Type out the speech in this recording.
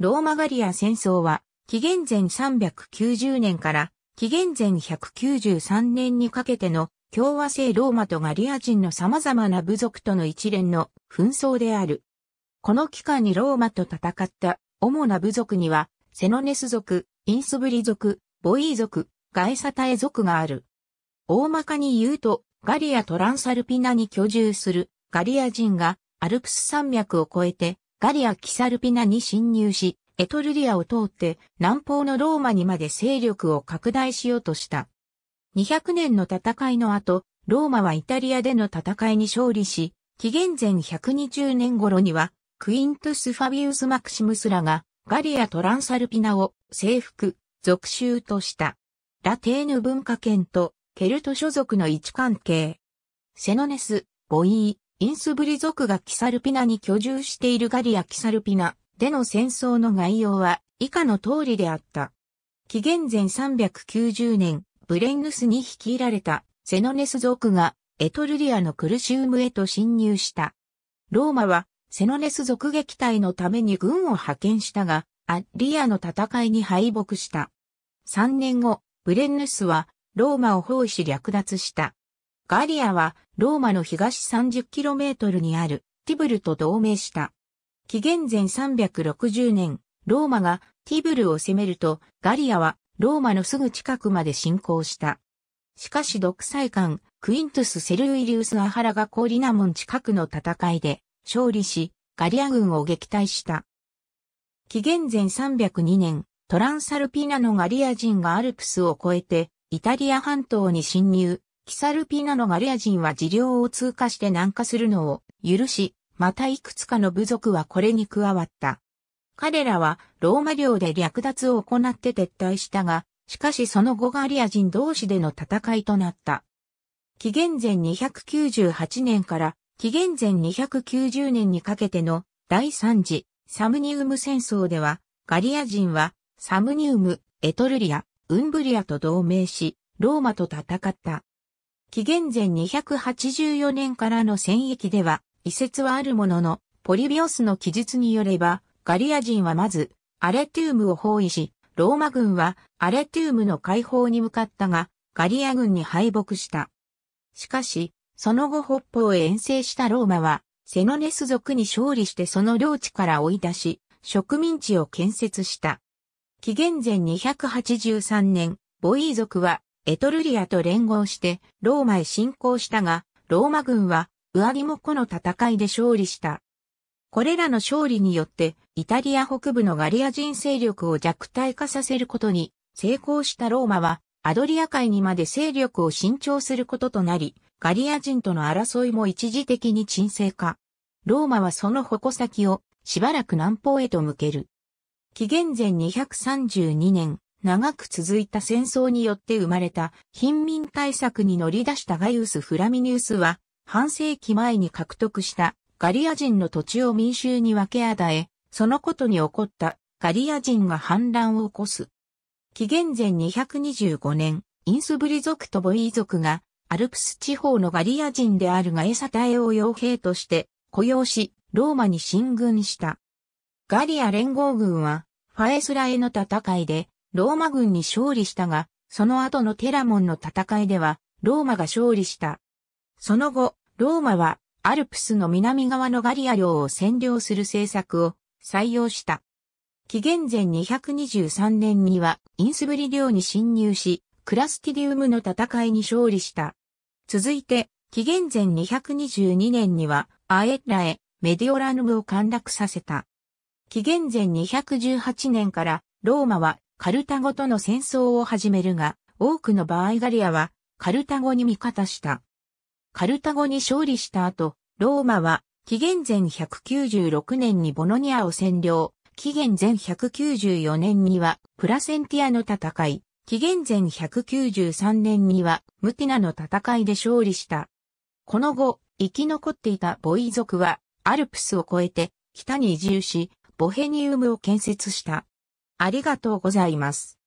ローマガリア戦争は、紀元前390年から紀元前193年にかけての共和制ローマとガリア人の様々な部族との一連の紛争である。この期間にローマと戦った主な部族には、セノネス族、インスブリ族、ボイー族、ガエサタエ族がある。大まかに言うと、ガリアトランサルピナに居住するガリア人がアルプス山脈を越えてガリア・キサルピナに侵入し、エトルリアを通って南方のローマにまで勢力を拡大しようとした。200年の戦いの後、ローマはイタリアでの戦いに勝利し、紀元前120年頃には、クイントス・ファビウス・マクシムスらが、ガリア・トランサルピナを征服、属州とした。ラテーヌ文化圏とケルト所属の位置関係。セノネス、ボイー、インスブリ族がキサルピナに居住しているガリア・キサルピナでの戦争の概要は以下の通りであった。紀元前390年、ブレンヌスに率いられたセノネス族がエトルリアのクルシウムへと侵入した。ローマはセノネス族撃退のために軍を派遣したが、アッリアの戦いに敗北した。3年後、ブレンヌスはローマを包囲し略奪した。ガリアはローマの東 30km にあるティブルと同盟した。紀元前360年、ローマがティブルを攻めると、ガリアはローマのすぐ近くまで侵攻した。しかし独裁官、クイントス・セルイリウス・アハラがコーリナモン近くの戦いで勝利し、ガリア軍を撃退した。紀元前302年、トランサルピナのガリア人がアルプスを越えて、イタリア半島に侵入、キサルピナのガリア人は治療を通過して南下するのを許し、またいくつかの部族はこれに加わった。彼らはローマ領で略奪を行って撤退したが、しかしその後ガリア人同士での戦いとなった。紀元前298年から紀元前290年にかけての第3次サムニウム戦争では、ガリア人はサムニウム、エトルリア、ウンブリアと同盟し、ローマと戦った。紀元前284年からの戦役では、遺説はあるものの、ポリビオスの記述によれば、ガリア人はまず、アレテゥームを包囲し、ローマ軍はアレテゥームの解放に向かったが、ガリア軍に敗北した。しかし、その後北方へ遠征したローマは、セノネス族に勝利してその領地から追い出し、植民地を建設した。紀元前283年、ボイー族はエトルリアと連合してローマへ侵攻したが、ローマ軍は上着もこの戦いで勝利した。これらの勝利によって、イタリア北部のガリア人勢力を弱体化させることに成功したローマは、アドリア海にまで勢力を伸長することとなり、ガリア人との争いも一時的に沈静化。ローマはその矛先をしばらく南方へと向ける。紀元前232年、長く続いた戦争によって生まれた貧民対策に乗り出したガイウス・フラミニウスは、半世紀前に獲得したガリア人の土地を民衆に分け与え、そのことに起こったガリア人が反乱を起こす。紀元前225年、インスブリ族とボイー族がアルプス地方のガリア人であるガエサタエを傭兵として雇用し、ローマに進軍した。ガリア連合軍は、ファエスラへの戦いで、ローマ軍に勝利したが、その後のテラモンの戦いでは、ローマが勝利した。その後、ローマは、アルプスの南側のガリア領を占領する政策を採用した。紀元前223年には、インスブリ領に侵入し、クラスティディウムの戦いに勝利した。続いて、紀元前222年には、アエッラへ、メディオラヌムを陥落させた。紀元前218年から、ローマはカルタゴとの戦争を始めるが、多くの場合ガリアはカルタゴに味方した。カルタゴに勝利した後、ローマは紀元前196年にボノニアを占領、紀元前194年にはプラセンティアの戦い、紀元前193年にはムティナの戦いで勝利した。この後、生き残っていたボイ族はアルプスを越えて北に移住し、ボヘニウムを建設した。ありがとうございます。